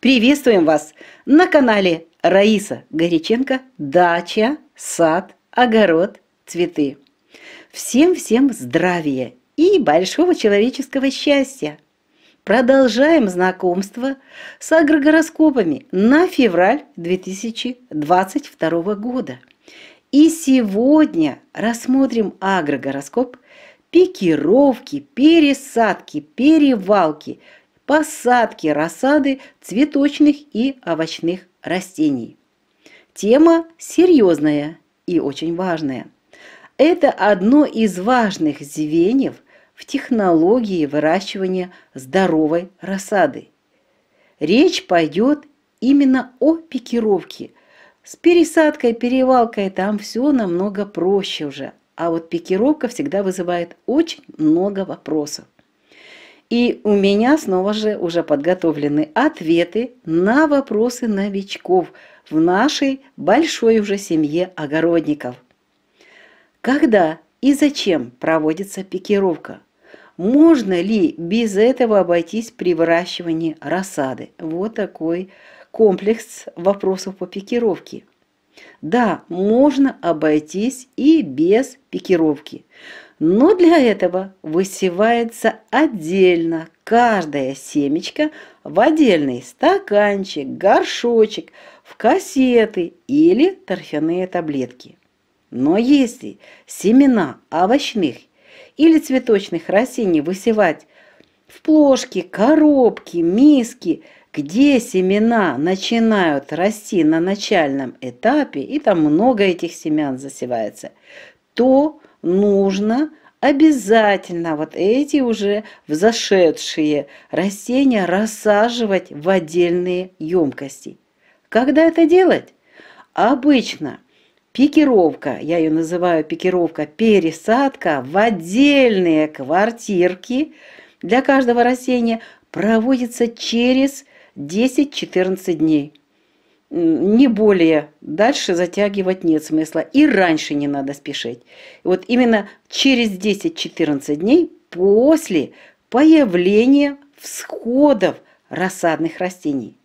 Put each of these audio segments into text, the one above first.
Приветствуем вас на канале Раиса Горяченко «Дача, сад, огород, цветы». Всем-всем здравия и большого человеческого счастья! Продолжаем знакомство с агрогороскопами на февраль 2022 года. И сегодня рассмотрим агрогороскоп пикировки, пересадки, перевалки – посадки, рассады цветочных и овощных растений. Тема серьезная и очень важная. Это одно из важных звеньев в технологии выращивания здоровой рассады. Речь пойдет именно о пикировке. С пересадкой, перевалкой там все намного проще уже, а вот пикировка всегда вызывает очень много вопросов. И у меня снова же уже подготовлены ответы на вопросы новичков в нашей большой уже семье огородников. Когда и зачем проводится пикировка? Можно ли без этого обойтись при выращивании рассады? Вот такой комплекс вопросов по пикировке. Да, можно обойтись и без пикировки. Но для этого высевается отдельно каждая семечка в отдельный стаканчик, горшочек, в кассеты или торфяные таблетки. Но если семена овощных или цветочных растений высевать в плошки, коробки, миски – где семена начинают расти на начальном этапе, и там много этих семян засевается, то нужно обязательно вот эти уже взошедшие растения рассаживать в отдельные емкости. Когда это делать? Обычно пикировка, я ее называю пикировка, пересадка в отдельные квартирки для каждого растения проводится через 10-14 дней. Не более. Дальше затягивать нет смысла. И раньше не надо спешить. Вот именно через 10-14 дней после появления всходов рассадных растений.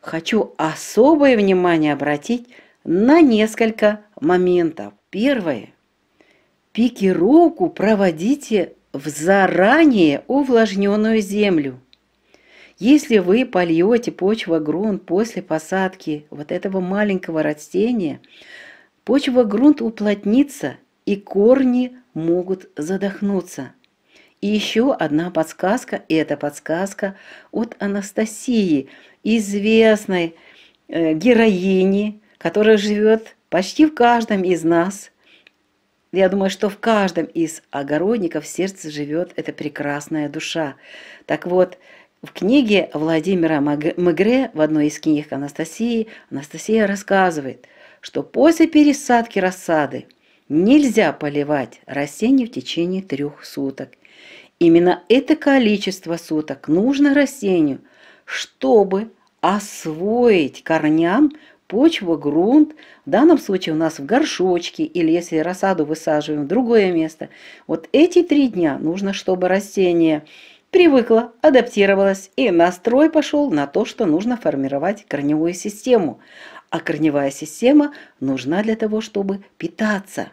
Хочу особое внимание обратить на несколько моментов. Первое. Пикировку проводите в заранее увлажненную землю – если вы польете почва-грунт после посадки вот этого маленького растения, почва-грунт уплотнится и корни могут задохнуться. И еще одна подсказка, и это подсказка от Анастасии, известной э, героини, которая живет почти в каждом из нас. Я думаю, что в каждом из огородников сердце живет эта прекрасная душа. Так вот, в книге Владимира Мегре, в одной из книг Анастасии, Анастасия рассказывает, что после пересадки рассады нельзя поливать растения в течение трех суток. Именно это количество суток нужно растению, чтобы освоить корням почву, грунт. В данном случае у нас в горшочке или если рассаду высаживаем в другое место. Вот эти три дня нужно, чтобы растение Привыкла, адаптировалась, и настрой пошел на то, что нужно формировать корневую систему. А корневая система нужна для того, чтобы питаться.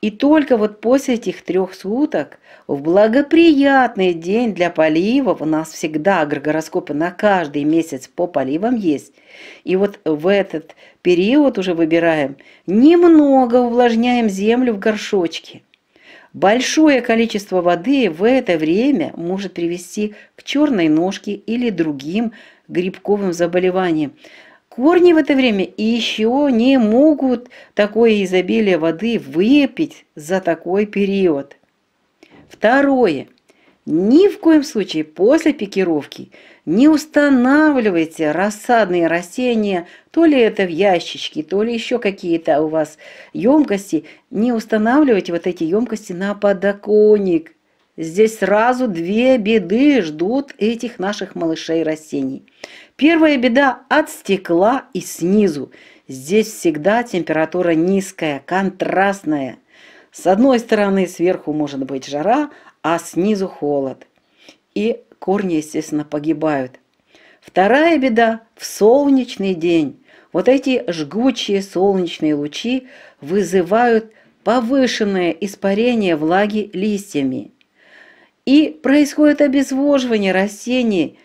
И только вот после этих трех суток в благоприятный день для поливов у нас всегда агрогороскопы на каждый месяц по поливам есть. И вот в этот период уже выбираем, немного увлажняем землю в горшочке – Большое количество воды в это время может привести к черной ножке или другим грибковым заболеваниям. Корни в это время еще не могут такое изобилие воды выпить за такой период. Второе. Ни в коем случае после пикировки не устанавливайте рассадные растения, то ли это в ящички, то ли еще какие-то у вас емкости. Не устанавливайте вот эти емкости на подоконник. Здесь сразу две беды ждут этих наших малышей растений. Первая беда от стекла и снизу. Здесь всегда температура низкая, контрастная. С одной стороны сверху может быть жара, а снизу холод. И корни, естественно, погибают. Вторая беда – в солнечный день. Вот эти жгучие солнечные лучи вызывают повышенное испарение влаги листьями. И происходит обезвоживание растений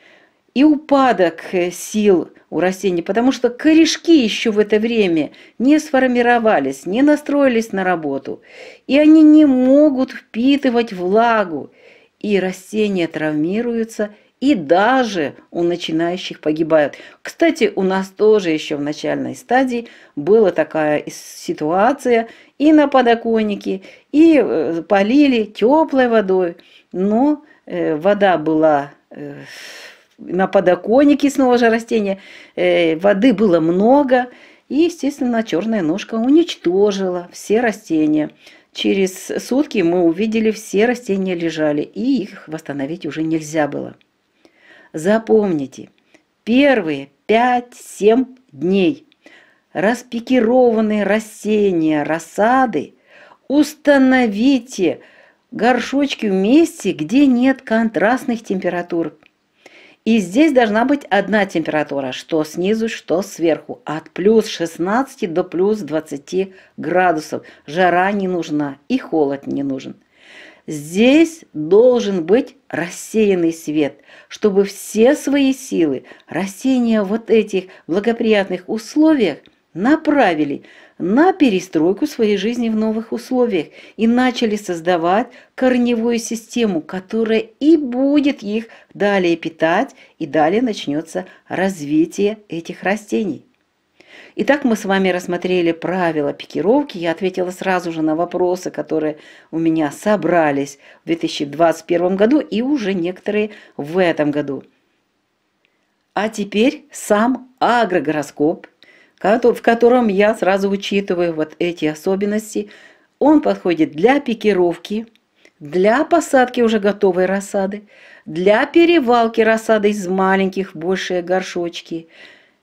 и упадок э, сил у растений, потому что корешки еще в это время не сформировались, не настроились на работу, и они не могут впитывать влагу, и растения травмируются, и даже у начинающих погибают. Кстати, у нас тоже еще в начальной стадии была такая ситуация, и на подоконнике, и э, полили теплой водой, но э, вода была э, на подоконнике снова же растения, воды было много, и, естественно, черная ножка уничтожила все растения – Через сутки мы увидели, все растения лежали, и их восстановить уже нельзя было. Запомните, первые 5-7 дней распикированные растения, рассады установите горшочки в месте, где нет контрастных температур. И здесь должна быть одна температура, что снизу, что сверху, от плюс 16 до плюс 20 градусов. Жара не нужна и холод не нужен. Здесь должен быть рассеянный свет, чтобы все свои силы, рассеяние вот этих благоприятных условиях направили на перестройку своей жизни в новых условиях и начали создавать корневую систему, которая и будет их далее питать, и далее начнется развитие этих растений. Итак, мы с вами рассмотрели правила пикировки. Я ответила сразу же на вопросы, которые у меня собрались в 2021 году и уже некоторые в этом году. А теперь сам агрогороскоп в котором я сразу учитываю вот эти особенности. Он подходит для пикировки, для посадки уже готовой рассады, для перевалки рассады из маленьких в большие горшочки.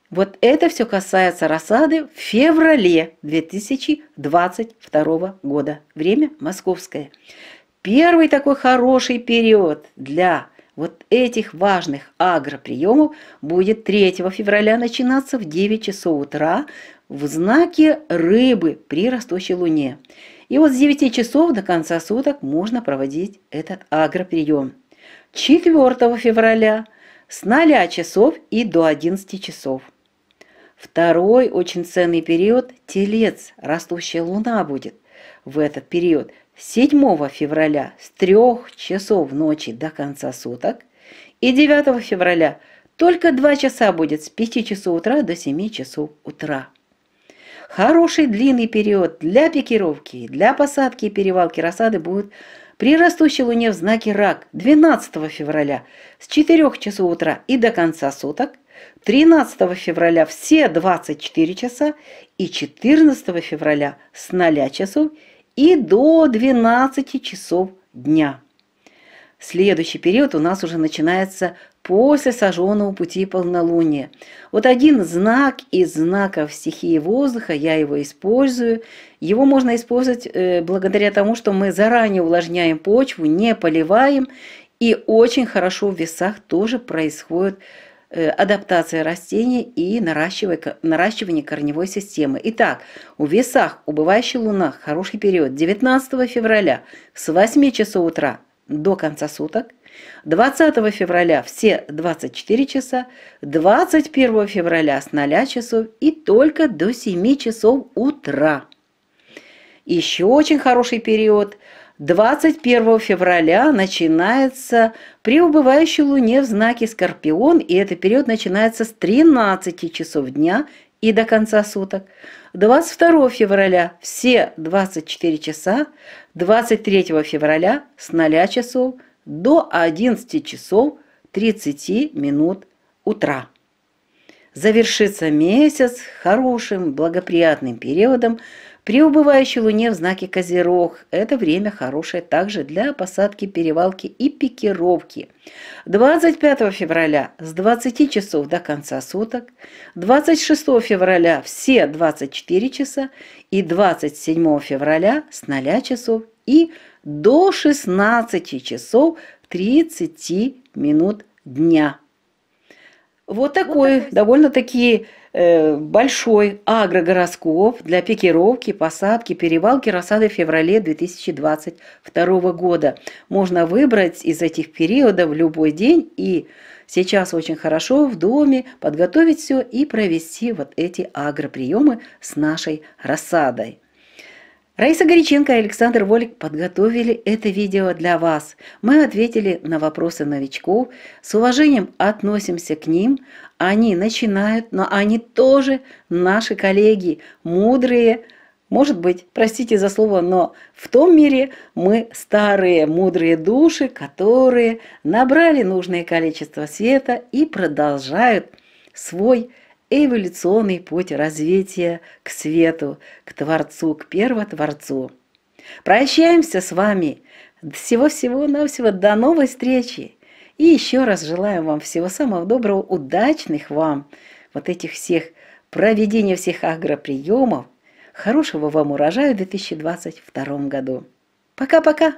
Вот это все касается рассады в феврале 2022 года. Время московское. Первый такой хороший период для вот этих важных агроприемов будет 3 февраля начинаться в 9 часов утра в знаке рыбы при растущей луне. И вот с 9 часов до конца суток можно проводить этот агроприем. 4 февраля с 0 часов и до 11 часов. Второй очень ценный период – телец, растущая луна будет в этот период – 7 февраля с 3 часов ночи до конца суток и 9 февраля только 2 часа будет с 5 часов утра до 7 часов утра. Хороший длинный период для пикировки, для посадки и перевалки рассады будет при растущей луне в знаке Рак 12 февраля с 4 часов утра и до конца суток, 13 февраля все 24 часа и 14 февраля с 0 часов и до 12 часов дня. Следующий период у нас уже начинается после сожженного пути полнолуния. Вот один знак из знаков стихии воздуха, я его использую. Его можно использовать э, благодаря тому, что мы заранее увлажняем почву, не поливаем, и очень хорошо в весах тоже происходит Э, адаптация растений и наращивание корневой системы. Итак, у весах убывающей луна хороший период 19 февраля с 8 часов утра до конца суток, 20 февраля все 24 часа, 21 февраля с 0 часов и только до 7 часов утра. Еще очень хороший период – 21 февраля начинается при убывающей луне в знаке Скорпион, и этот период начинается с 13 часов дня и до конца суток. 22 февраля все 24 часа, 23 февраля с 0 часов до 11 часов 30 минут утра завершится месяц хорошим, благоприятным периодом при убывающей луне в знаке Козерог. Это время хорошее также для посадки, перевалки и пикировки. 25 февраля с 20 часов до конца суток, 26 февраля все 24 часа и 27 февраля с 0 часов и до 16 часов 30 минут дня. Вот такой, вот такой довольно-таки э, большой агрогороскоп для пикировки, посадки, перевалки, рассады в феврале 2022 года. Можно выбрать из этих периодов любой день и сейчас очень хорошо в доме подготовить все и провести вот эти агроприемы с нашей рассадой. Раиса Горяченко и Александр Волик подготовили это видео для вас. Мы ответили на вопросы новичков, с уважением относимся к ним. Они начинают, но они тоже наши коллеги, мудрые, может быть, простите за слово, но в том мире мы старые мудрые души, которые набрали нужное количество света и продолжают свой эволюционный путь развития к свету, к Творцу, к Первотворцу. Прощаемся с вами. Всего-всего-навсего до новой встречи. И еще раз желаем вам всего самого доброго, удачных вам вот этих всех проведений всех агроприемов, хорошего вам урожая в 2022 году. Пока-пока!